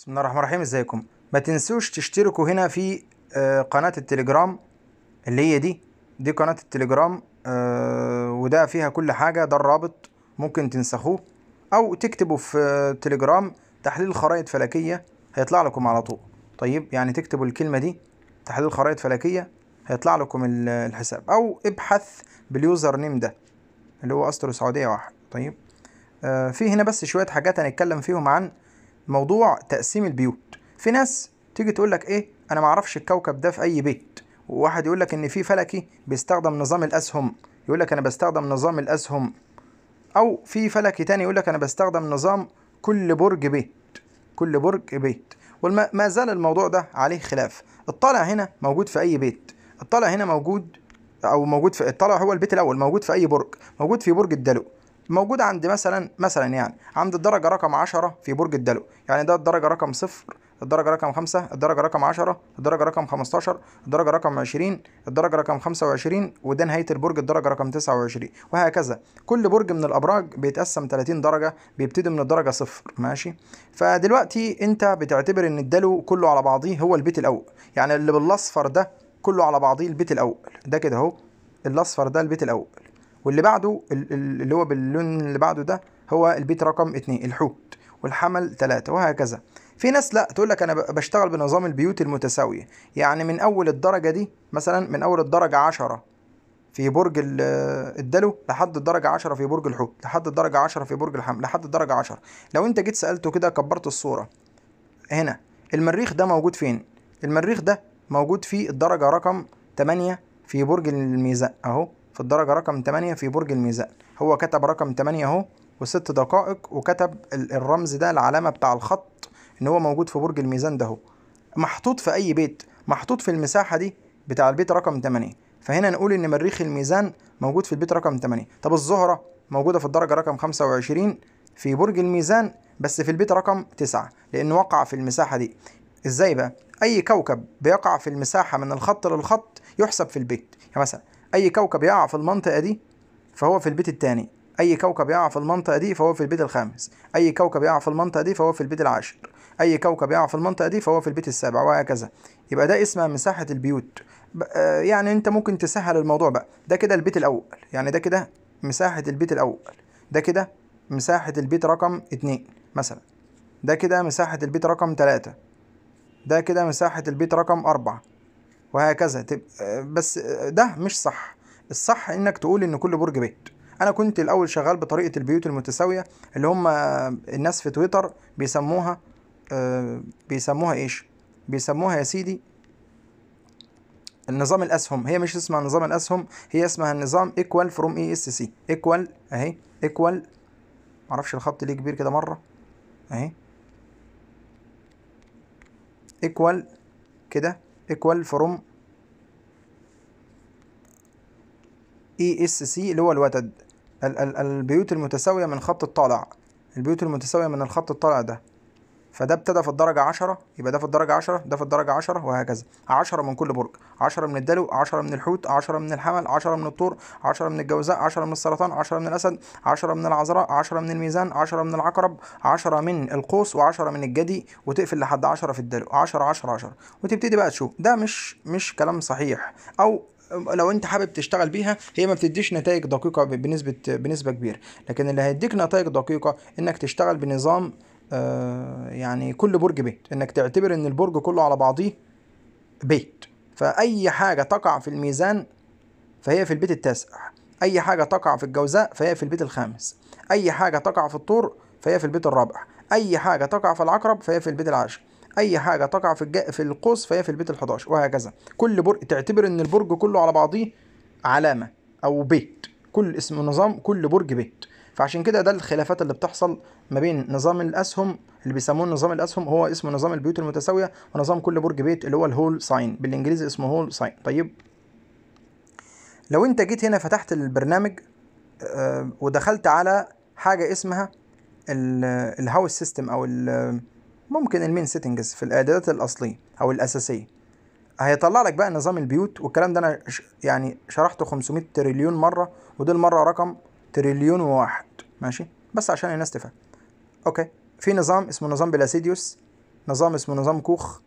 بسم الله الرحمن الرحيم ازيكم ما تنسوش تشتركوا هنا في آه، قناة التليجرام اللي هي دي دي قناة التليجرام آه، وده فيها كل حاجة ده الرابط ممكن تنسخوه او تكتبوا في آه، تليجرام تحليل خرائط فلكية هيطلع لكم على طول طيب يعني تكتبوا الكلمة دي تحليل خرائط فلكية هيطلع لكم الحساب او ابحث باليوزر نيم ده اللي هو استرو سعودية واحد طيب في هنا بس شوية حاجات هنتكلم فيهم عن موضوع تقسيم البيوت في ناس تيجي تقول لك ايه انا ما اعرفش الكوكب ده في اي بيت وواحد يقول لك ان في فلكي بيستخدم نظام الاسهم يقول لك انا بستخدم نظام الاسهم او في فلكي تاني يقول لك انا بستخدم نظام كل برج بيت كل برج بيت وما زال الموضوع ده عليه خلاف الطالع هنا موجود في اي بيت الطالع هنا موجود او موجود في الطالع هو البيت الاول موجود في اي برج موجود في برج الدلو موجود عند مثلا مثلا يعني عند الدرجه رقم 10 في برج الدلو يعني ده الدرجه رقم 0 الدرجة رقم 5 الدرجة رقم 10 الدرجة رقم 15 الدرجة رقم 20 الدرجة رقم 25 وده نهاية البرج الدرجة رقم 29 وهكذا كل برج من الأبراج بيتقسم 30 درجة بيبتدي من الدرجة صفر ماشي فدلوقتي أنت بتعتبر إن الدلو كله على بعضيه هو البيت الأول يعني اللي بالأصفر ده كله على بعضيه البيت الأول ده كده أهو الأصفر ده البيت الأول واللي بعده اللي هو باللون اللي بعده ده هو البيت رقم 2 الحوت والحمل 3 وهكذا في ناس لا تقول لك انا بشتغل بنظام البيوت المتساويه يعني من اول الدرجه دي مثلا من اول الدرجه 10 في برج الدلو لحد الدرجة 10 في برج الحوت لحد الدرجة 10 في برج الحمل لحد الدرجة 10 لو انت جيت سألته كده كبرت الصورة هنا المريخ ده موجود فين المريخ ده موجود في الدرجة رقم 8 في برج الميزان اهو في الدرجة رقم 8 في برج الميزان هو كتب رقم 8 اهو وست دقائق وكتب الرمز ده العلامة بتاع الخط ان هو موجود في برج الميزان ده اهو محطوط في اي بيت محطوط في المساحة دي بتاع البيت رقم 8 فهنا نقول ان مريخ الميزان موجود في البيت رقم 8 طب الزهرة موجودة في الدرجة رقم 25 في برج الميزان بس في البيت رقم 9 لأنه وقع في المساحة دي ازاي بقى؟ أي كوكب بيقع في المساحة من الخط للخط يحسب في البيت يعني مثلا أي كوكب يقع في المنطقة دي فهو في البيت الثاني أي كوكب يقع في المنطقة دي فهو في البيت الخامس أي كوكب يقع في المنطقة دي فهو في البيت العاشر أي كوكب يقع في المنطقة دي فهو في البيت السابع وهكذا يبقى ده اسمها مساحة البيوت آه، يعني أنت ممكن تسهل الموضوع بقى ده كده البيت الأول يعني ده كده مساحة البيت الأول ده كده مساحة البيت رقم اتنين مثلا ده كده مساحة البيت رقم تلاتة ده كده مساحة البيت رقم أربعة وهكذا بس ده مش صح الصح انك تقول ان كل برج بيت انا كنت الاول شغال بطريقه البيوت المتساويه اللي هم الناس في تويتر بيسموها آه، بيسموها ايش بيسموها يا سيدي نظام الاسهم هي مش اسمها نظام الاسهم هي اسمها النظام ايكوال فروم اي اس سي ايكوال اهي ايكوال معرفش الخط ليه كبير كده مره اهي ايكوال كده ايكوال فروم اي اس سي اللي هو الوتد البيوت المتساوية من خط الطالع البيوت المتساوية من الخط الطالع ده فده ابتدى في الدرجة 10 يبقى ده في الدرجة 10 ده في الدرجة 10 وهكذا 10 من كل برج 10 من الدلو 10 من الحوت 10 من الحمل 10 من الطور 10 من الجوزاء 10 من السرطان 10 من الأسد 10 من العذراء 10 من الميزان 10 من العقرب 10 من القوس و10 من الجدي وتقفل لحد 10 في الدلو 10 10 10 وتبتدي بقى تشوف ده مش مش كلام صحيح او لو انت حابب تشتغل بيها هي ما بتديش نتائج دقيقه بنسبه بنسبه كبيره لكن اللي هيديك نتائج دقيقه انك تشتغل بنظام آه، يعني كل برج بيت انك تعتبر ان البرج كله على بعضيه بيت فاي حاجه تقع في الميزان فهي في البيت التاسع اي حاجه تقع في الجوزاء فهي في البيت الخامس اي حاجه تقع في الطور فهي في البيت الرابع اي حاجه تقع في العقرب فهي في البيت العاشر اي حاجه تقع في الج... في القوس فهي في البيت ال11 وهكذا كل برج تعتبر ان البرج كله على بعضيه علامه او بيت كل اسم نظام كل برج بيت فعشان كده ده الخلافات اللي بتحصل ما بين نظام الاسهم اللي بيسموه نظام الاسهم هو اسمه نظام البيوت المتساويه ونظام كل برج بيت اللي هو الهول ساين بالانجليزي اسمه هول ساين طيب لو انت جيت هنا فتحت البرنامج آه، ودخلت على حاجه اسمها الهاوس سيستم او ممكن المين سيتنجز في الاعدادات الاصليه او الاساسيه هيطلع لك بقى نظام البيوت والكلام ده انا يعني شرحته 500 تريليون مره ودي المره رقم تريليون وواحد ماشي بس عشان الناس تفهم اوكي في نظام اسمه نظام بلاسيديوس نظام اسمه نظام كوخ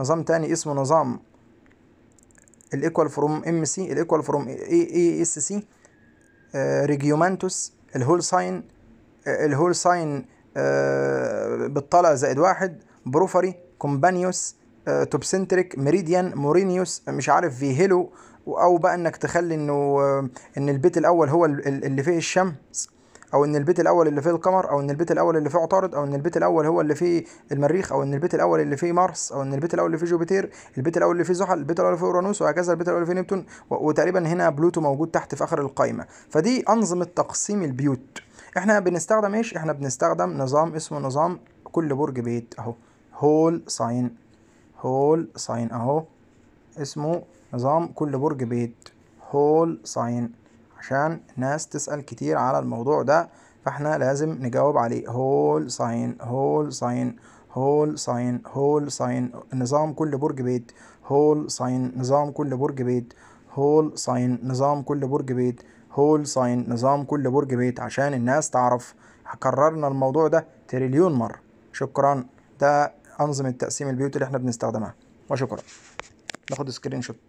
نظام تاني اسمه نظام الايكوال فروم ام سي الايكوال فروم اي اي اس سي ريجيومانتوس الهول ساين الهول ساين بالطلع زائد واحد بروفري كومبانيوس توبسنتريك ميريديان مورينيوس مش عارف في هيلو او بقى انك تخلي انه ان البيت الاول هو اللي فيه الشمس او ان البيت الاول اللي فيه القمر او ان البيت الاول اللي فيه عطارد او ان البيت الاول هو اللي فيه المريخ او ان البيت الاول اللي فيه مارس او ان البيت الاول اللي فيه جوبيتير البيت الاول اللي فيه زحل البيت الاول اللي فيه اورانوس وهكذا البيت الاول اللي فيه نبتون وتقريبا هنا بلوتو موجود تحت في اخر القائمه فدي انظمه تقسيم البيوت احنا بنستخدم ايش احنا بنستخدم نظام اسمه نظام كل برج بيت اهو هول ساين هول ساين اهو اسمه نظام كل برج بيت هول ساين عشان ناس تسأل كتير على الموضوع ده فاحنا لازم نجاوب عليه هول ساين هول ساين هول ساين هول ساين نظام كل برج بيت هول ساين نظام كل برج بيت هول ساين نظام كل برج بيت هول ساين نظام كل برج بيت عشان الناس تعرف كررنا الموضوع ده تريليون مرة شكرا ده أنظمة تقسيم البيوت اللي احنا بنستخدمها وشكرا ناخد سكرين شوت